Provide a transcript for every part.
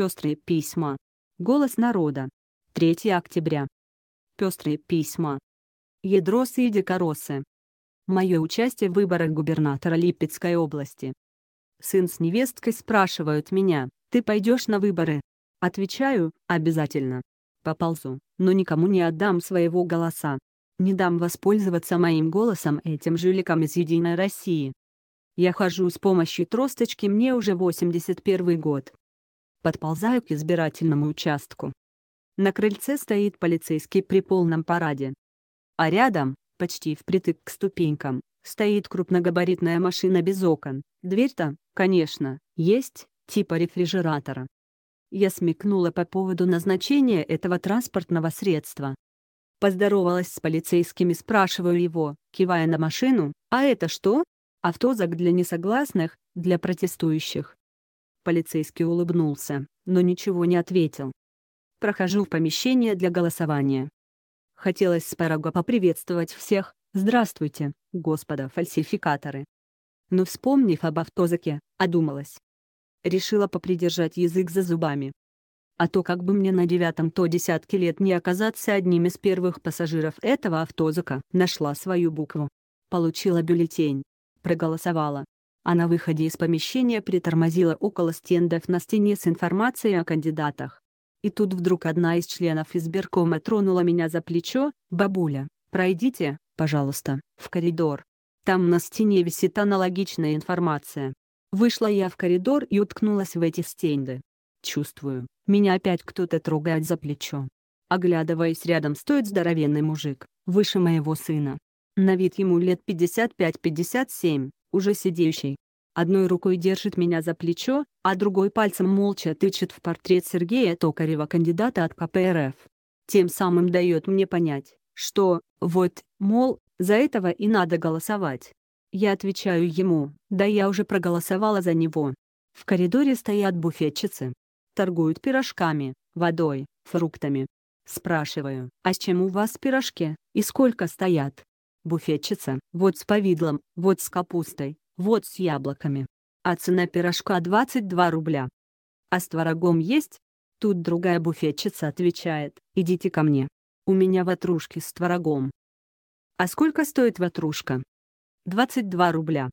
Пестрые письма. Голос народа. 3 октября. Пестрые письма. Ядросы и дикоросы. Мое участие в выборах губернатора Липецкой области. Сын с невесткой спрашивают меня, ты пойдешь на выборы? Отвечаю, обязательно. Поползу, но никому не отдам своего голоса. Не дам воспользоваться моим голосом этим жуликам из «Единой России». Я хожу с помощью тросточки мне уже 81 год. Подползаю к избирательному участку. На крыльце стоит полицейский при полном параде. А рядом, почти впритык к ступенькам, стоит крупногабаритная машина без окон. Дверь-то, конечно, есть, типа рефрижератора. Я смекнула по поводу назначения этого транспортного средства. Поздоровалась с полицейскими, спрашиваю его, кивая на машину, «А это что?» «Автозак для несогласных, для протестующих». Полицейский улыбнулся, но ничего не ответил. Прохожу в помещение для голосования. Хотелось с порога поприветствовать всех. Здравствуйте, господа фальсификаторы. Но вспомнив об автозаке, одумалась. Решила попридержать язык за зубами. А то как бы мне на девятом то десятке лет не оказаться одним из первых пассажиров этого автозака, нашла свою букву. Получила бюллетень. Проголосовала а на выходе из помещения притормозила около стендов на стене с информацией о кандидатах. И тут вдруг одна из членов избиркома тронула меня за плечо, «Бабуля, пройдите, пожалуйста, в коридор. Там на стене висит аналогичная информация». Вышла я в коридор и уткнулась в эти стенды. Чувствую, меня опять кто-то трогает за плечо. Оглядываясь рядом стоит здоровенный мужик, выше моего сына. На вид ему лет 55-57, уже сидящий. Одной рукой держит меня за плечо, а другой пальцем молча тычет в портрет Сергея Токарева, кандидата от КПРФ. Тем самым дает мне понять, что, вот, мол, за этого и надо голосовать. Я отвечаю ему, да я уже проголосовала за него. В коридоре стоят буфетчицы. Торгуют пирожками, водой, фруктами. Спрашиваю, а с чем у вас пирожки, и сколько стоят? буфетчица. Вот с повидлом, вот с капустой, вот с яблоками. А цена пирожка 22 рубля. А с творогом есть? Тут другая буфетчица отвечает, идите ко мне. У меня ватрушки с творогом. А сколько стоит ватрушка? 22 рубля.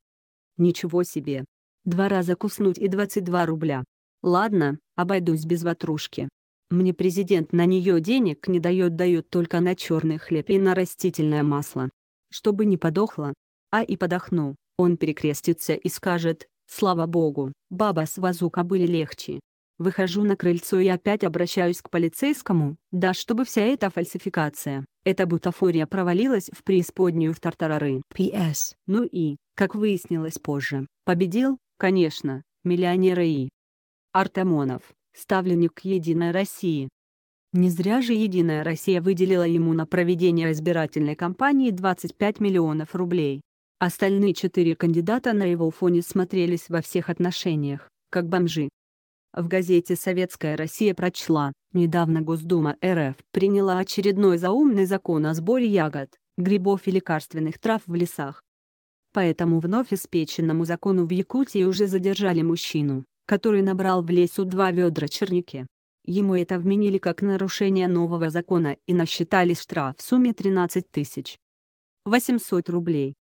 Ничего себе. Два раза куснуть и 22 рубля. Ладно, обойдусь без ватрушки. Мне президент на нее денег не дает, дает только на черный хлеб и на растительное масло чтобы не подохло, А и подохну, он перекрестится и скажет, «Слава богу, баба с вазука были легче». Выхожу на крыльцо и опять обращаюсь к полицейскому, да чтобы вся эта фальсификация, эта бутафория провалилась в преисподнюю в тартарары. П.С. Ну и, как выяснилось позже, победил, конечно, миллионер И. Артамонов, ставленник Единой России, не зря же «Единая Россия» выделила ему на проведение избирательной кампании 25 миллионов рублей. Остальные четыре кандидата на его фоне смотрелись во всех отношениях, как бомжи. В газете «Советская Россия» прочла, недавно Госдума РФ приняла очередной заумный закон о сборе ягод, грибов и лекарственных трав в лесах. Поэтому вновь испеченному закону в Якутии уже задержали мужчину, который набрал в лесу два ведра черники. Ему это вменили как нарушение нового закона и насчитали штраф в сумме 13 тысяч 800 рублей.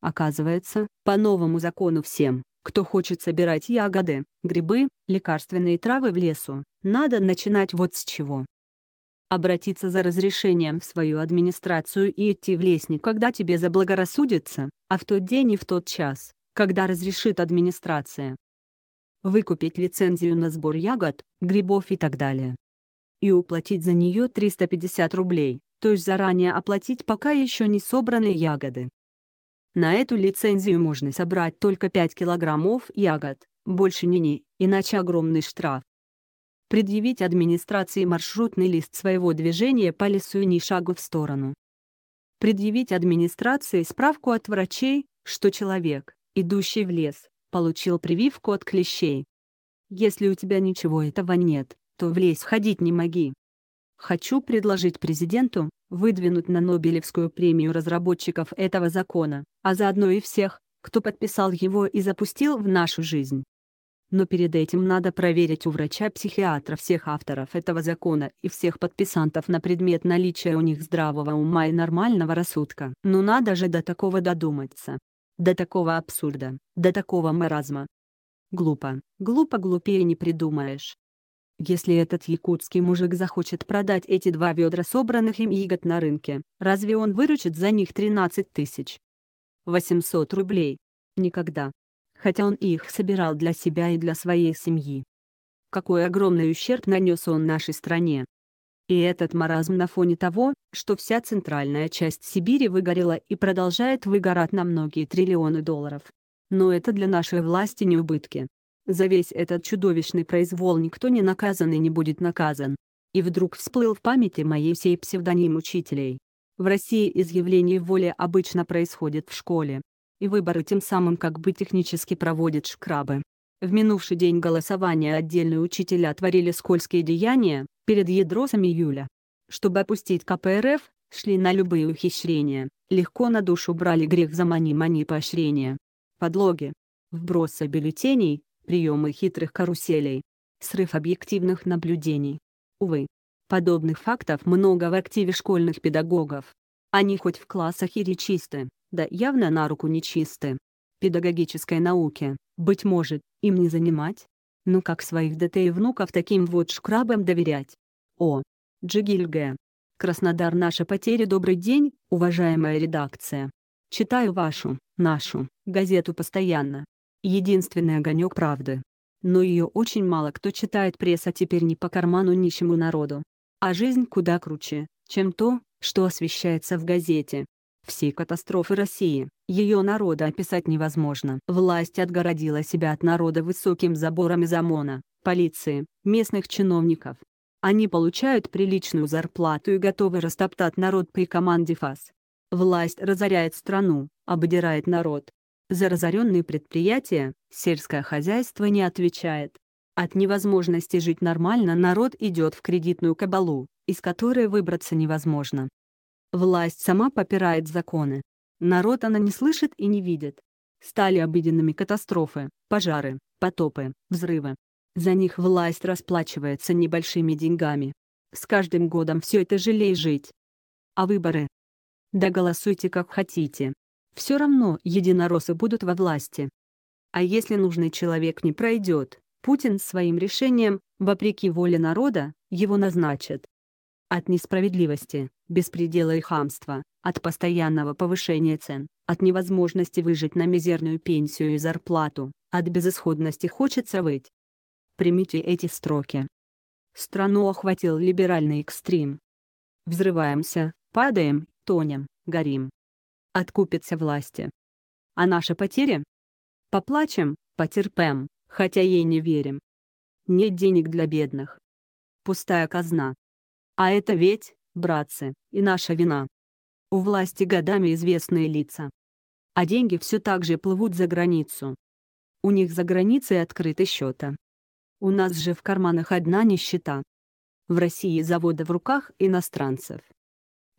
Оказывается, по новому закону всем, кто хочет собирать ягоды, грибы, лекарственные травы в лесу, надо начинать вот с чего. Обратиться за разрешением в свою администрацию и идти в лесник, когда тебе заблагорассудится, а в тот день и в тот час, когда разрешит администрация выкупить лицензию на сбор ягод, грибов и так далее. И уплатить за нее 350 рублей, то есть заранее оплатить пока еще не собранные ягоды. На эту лицензию можно собрать только 5 килограммов ягод, больше не ни, иначе огромный штраф. Предъявить администрации маршрутный лист своего движения по лесу и ни шагу в сторону. Предъявить администрации справку от врачей, что человек, идущий в лес, получил прививку от клещей. Если у тебя ничего этого нет, то в лес ходить не моги. Хочу предложить президенту выдвинуть на Нобелевскую премию разработчиков этого закона, а заодно и всех, кто подписал его и запустил в нашу жизнь. Но перед этим надо проверить у врача-психиатра всех авторов этого закона и всех подписантов на предмет наличия у них здравого ума и нормального рассудка. Но надо же до такого додуматься. До такого абсурда, до такого маразма. Глупо, глупо глупее не придумаешь. Если этот якутский мужик захочет продать эти два ведра собранных им ягод на рынке, разве он выручит за них 13 тысяч? 800 рублей. Никогда. Хотя он их собирал для себя и для своей семьи. Какой огромный ущерб нанес он нашей стране, и этот маразм на фоне того, что вся центральная часть Сибири выгорела и продолжает выгорать на многие триллионы долларов. Но это для нашей власти не убытки. За весь этот чудовищный произвол никто не наказан и не будет наказан. И вдруг всплыл в памяти моей всей псевдоним учителей. В России изъявление воли обычно происходит в школе. И выборы тем самым как бы технически проводят шкрабы. В минувший день голосования отдельные учителя творили скользкие деяния перед ядросами Юля. Чтобы опустить КПРФ, шли на любые ухищрения, легко на душу брали грех за мани-мани поощрения. Подлоги. Вбросы бюллетеней, приемы хитрых каруселей. Срыв объективных наблюдений. Увы. Подобных фактов много в активе школьных педагогов. Они хоть в классах и речисты, да явно на руку нечисты педагогической науке, быть может, им не занимать? Ну как своих детей и внуков таким вот шкрабам доверять? О. Джигильге. Краснодар наша потеря. Добрый день, уважаемая редакция. Читаю вашу, нашу, газету постоянно. Единственный огонек правды. Но ее очень мало кто читает пресса теперь не по карману нищему народу. А жизнь куда круче, чем то, что освещается в газете. Всей катастрофы России, ее народа описать невозможно. Власть отгородила себя от народа высоким забором из ОМОНа, полиции, местных чиновников. Они получают приличную зарплату и готовы растоптать народ при команде ФАС. Власть разоряет страну, обдирает народ. За разоренные предприятия, сельское хозяйство не отвечает. От невозможности жить нормально народ идет в кредитную кабалу, из которой выбраться невозможно. Власть сама попирает законы. Народ она не слышит и не видит. Стали обыденными катастрофы, пожары, потопы, взрывы. За них власть расплачивается небольшими деньгами. С каждым годом все это жалей жить. А выборы? Да голосуйте как хотите. Все равно единороссы будут во власти. А если нужный человек не пройдет, Путин своим решением, вопреки воле народа, его назначит. От несправедливости, беспредела и хамства, от постоянного повышения цен, от невозможности выжить на мизерную пенсию и зарплату, от безысходности хочется выть. Примите эти строки. Страну охватил либеральный экстрим. Взрываемся, падаем, тонем, горим. Откупится власти. А наши потери? Поплачем, потерпем, хотя ей не верим. Нет денег для бедных. Пустая казна. А это ведь, братцы, и наша вина. У власти годами известные лица. А деньги все так же плывут за границу. У них за границей открыты счета. У нас же в карманах одна нищета. В России заводы в руках иностранцев.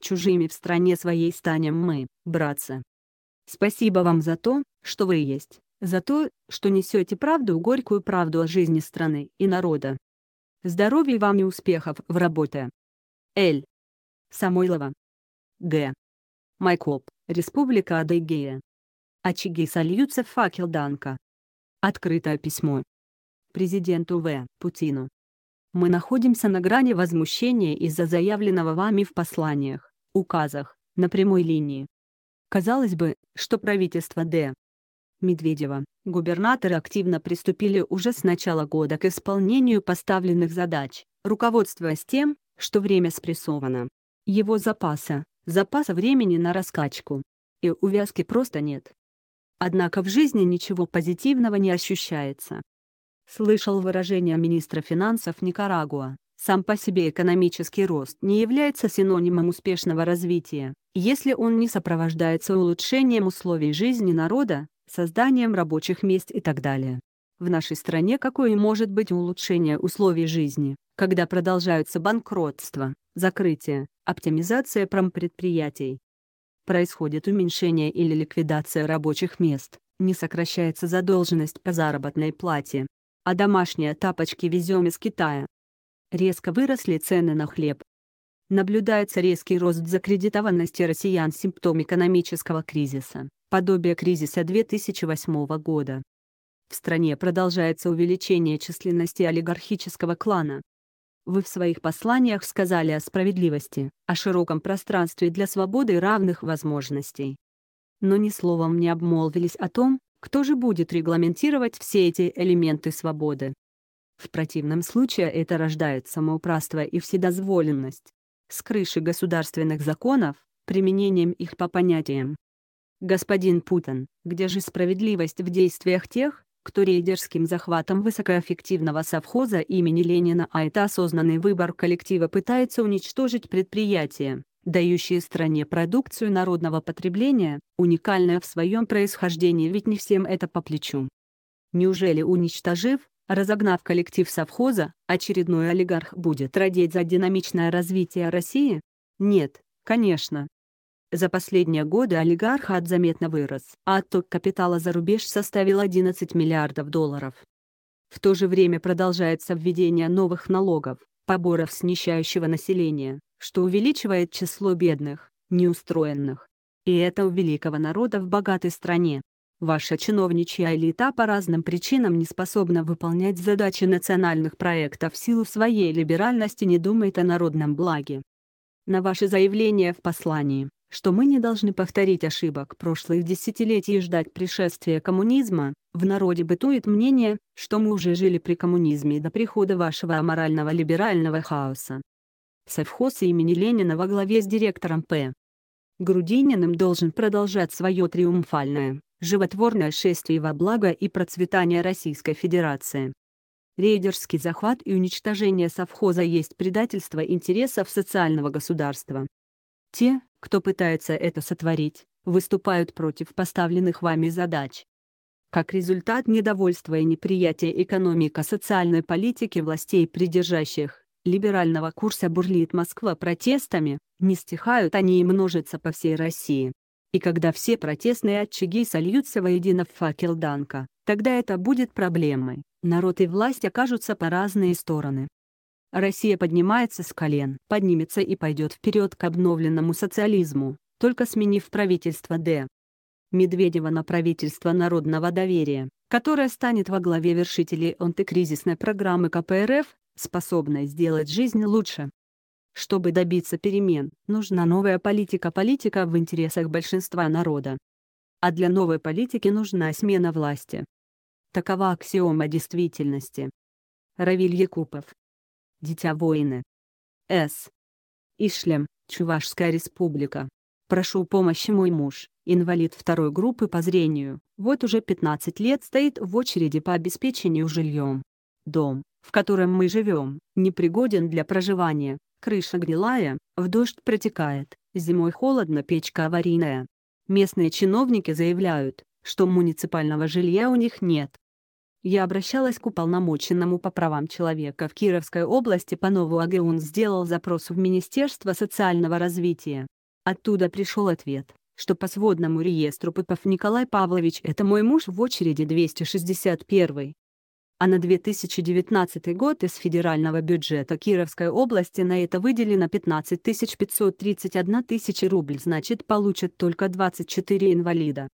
Чужими в стране своей станем мы, братцы. Спасибо вам за то, что вы есть, за то, что несете правду, горькую правду о жизни страны и народа. Здоровья вам и успехов в работе! Л. Самойлова. Г. Майкоп, Республика Адыгея. Очаги сольются в факел Данка. Открытое письмо. Президенту В. Путину. Мы находимся на грани возмущения из-за заявленного вами в посланиях, указах, на прямой линии. Казалось бы, что правительство Д. Медведева, губернаторы активно приступили уже с начала года к исполнению поставленных задач, руководствуясь тем, что время спрессовано. Его запаса, запаса времени на раскачку. И увязки просто нет. Однако в жизни ничего позитивного не ощущается. Слышал выражение министра финансов Никарагуа, сам по себе экономический рост не является синонимом успешного развития, если он не сопровождается улучшением условий жизни народа, созданием рабочих мест и так далее. В нашей стране какое может быть улучшение условий жизни, когда продолжаются банкротства, закрытия, оптимизация промпредприятий? Происходит уменьшение или ликвидация рабочих мест, не сокращается задолженность по заработной плате. А домашние тапочки везем из Китая. Резко выросли цены на хлеб. Наблюдается резкий рост закредитованности россиян симптом экономического кризиса, подобие кризиса 2008 года. В стране продолжается увеличение численности олигархического клана. Вы в своих посланиях сказали о справедливости, о широком пространстве для свободы и равных возможностей. Но ни словом не обмолвились о том, кто же будет регламентировать все эти элементы свободы. В противном случае это рождает самоуправство и вседозволенность. С крыши государственных законов, применением их по понятиям. Господин Путин, где же справедливость в действиях тех, кто рейдерским захватом высокоэффективного совхоза имени Ленина, а это осознанный выбор коллектива пытается уничтожить предприятие, дающее стране продукцию народного потребления, уникальное в своем происхождении, ведь не всем это по плечу. Неужели уничтожив, разогнав коллектив совхоза, очередной олигарх будет родить за динамичное развитие России? Нет, конечно, за последние годы олигархат заметно вырос, а отток капитала за рубеж составил 11 миллиардов долларов. В то же время продолжается введение новых налогов, поборов с нищающего населения, что увеличивает число бедных, неустроенных. И это у великого народа в богатой стране. Ваша чиновничья элита по разным причинам не способна выполнять задачи национальных проектов в силу своей либеральности не думает о народном благе. На ваше заявление в послании что мы не должны повторить ошибок прошлых десятилетий и ждать пришествия коммунизма, в народе бытует мнение, что мы уже жили при коммунизме до прихода вашего аморального либерального хаоса. Совхоз имени Ленина во главе с директором П. Грудининым должен продолжать свое триумфальное, животворное шествие во благо и процветание Российской Федерации. Рейдерский захват и уничтожение совхоза есть предательство интересов социального государства. Те, кто пытается это сотворить, выступают против поставленных вами задач. Как результат недовольства и неприятия экономико-социальной политики властей придержащих, либерального курса бурлит Москва протестами, не стихают они и множатся по всей России. И когда все протестные очаги сольются воедино в факел Данка, тогда это будет проблемой, народ и власть окажутся по разные стороны. Россия поднимается с колен, поднимется и пойдет вперед к обновленному социализму, только сменив правительство Д. Медведева на правительство народного доверия, которое станет во главе вершителей антикризисной программы КПРФ, способной сделать жизнь лучше. Чтобы добиться перемен, нужна новая политика-политика в интересах большинства народа. А для новой политики нужна смена власти. Такова аксиома действительности. Равиль Якупов Дитя воины. С. Ишлем, Чувашская республика. Прошу помощи мой муж, инвалид второй группы по зрению, вот уже 15 лет стоит в очереди по обеспечению жильем. Дом, в котором мы живем, непригоден для проживания, крыша гнилая, в дождь протекает, зимой холодно, печка аварийная. Местные чиновники заявляют, что муниципального жилья у них нет. Я обращалась к уполномоченному по правам человека в Кировской области по нову АГУН сделал запрос в Министерство социального развития. Оттуда пришел ответ, что по сводному реестру Попов Николай Павлович — это мой муж в очереди 261 а на 2019 год из федерального бюджета Кировской области на это выделено 15 531 тысячи рубль, значит, получат только 24 инвалида.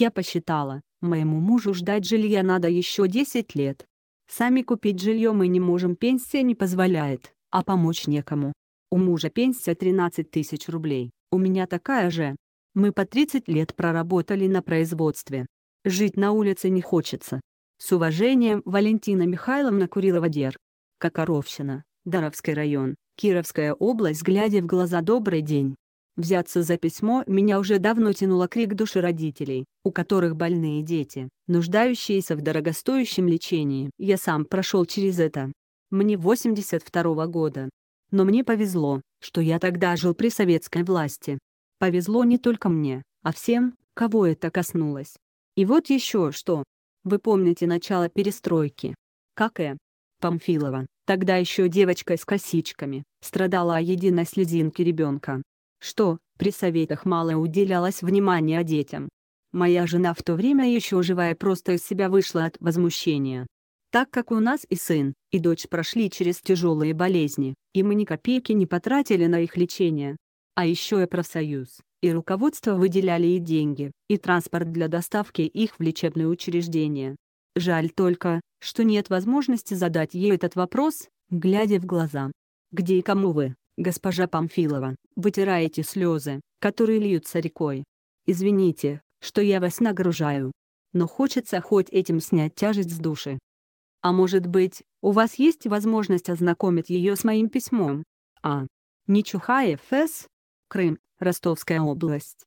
Я посчитала, моему мужу ждать жилья надо еще 10 лет. Сами купить жилье мы не можем, пенсия не позволяет, а помочь некому. У мужа пенсия 13 тысяч рублей, у меня такая же. Мы по 30 лет проработали на производстве. Жить на улице не хочется. С уважением, Валентина Михайловна Курилова-Дер. Кокоровщина, Даровский район, Кировская область, глядя в глаза добрый день. Взяться за письмо меня уже давно тянуло крик души родителей, у которых больные дети, нуждающиеся в дорогостоящем лечении. Я сам прошел через это. Мне 82 -го года. Но мне повезло, что я тогда жил при советской власти. Повезло не только мне, а всем, кого это коснулось. И вот еще что. Вы помните начало перестройки. Как и Памфилова, тогда еще девочка с косичками, страдала о единой слезинке ребенка, что, при советах мало уделялось внимания детям. Моя жена в то время еще живая просто из себя вышла от возмущения. Так как у нас и сын, и дочь прошли через тяжелые болезни, и мы ни копейки не потратили на их лечение. А еще и профсоюз, и руководство выделяли и деньги, и транспорт для доставки их в лечебные учреждения. Жаль только, что нет возможности задать ей этот вопрос, глядя в глаза. «Где и кому вы, госпожа Памфилова?» вытираете слезы, которые льются рекой. Извините, что я вас нагружаю. Но хочется хоть этим снять тяжесть с души. А может быть, у вас есть возможность ознакомить ее с моим письмом? А. Нечухаев С. Крым, Ростовская область.